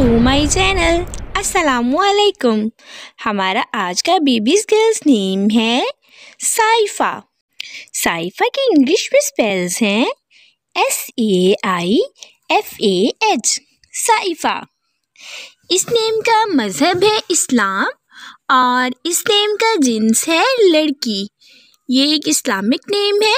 to my channel असलकुम हमारा आज का बेबीज गर्ल्स नेम है साइफा साइफा के इंग्लिश में स्पेल्स हैं S A I F A H Saifa इस नेम का मज़हब है इस्लाम और इस नेम का जिन्स है लड़की ये एक इस्लामिक नेम है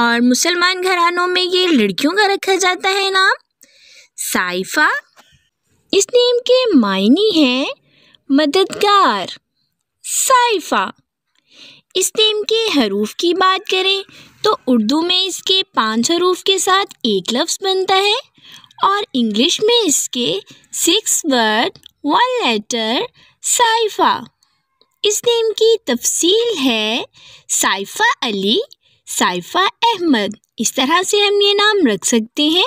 और मुसलमान घरानों में ये लड़कियों का रखा जाता है नाम साइफा इस नेम के मायने हैं मददगार साइफा इस नेम के हरूफ की बात करें तो उर्दू में इसके पांच हरूफ के साथ एक लफ्ज़ बनता है और इंग्लिश में इसके six word one letter Saifa इस नेम की तफसील है साइफा अली साइफा अहमद इस तरह से हम ये नाम रख सकते हैं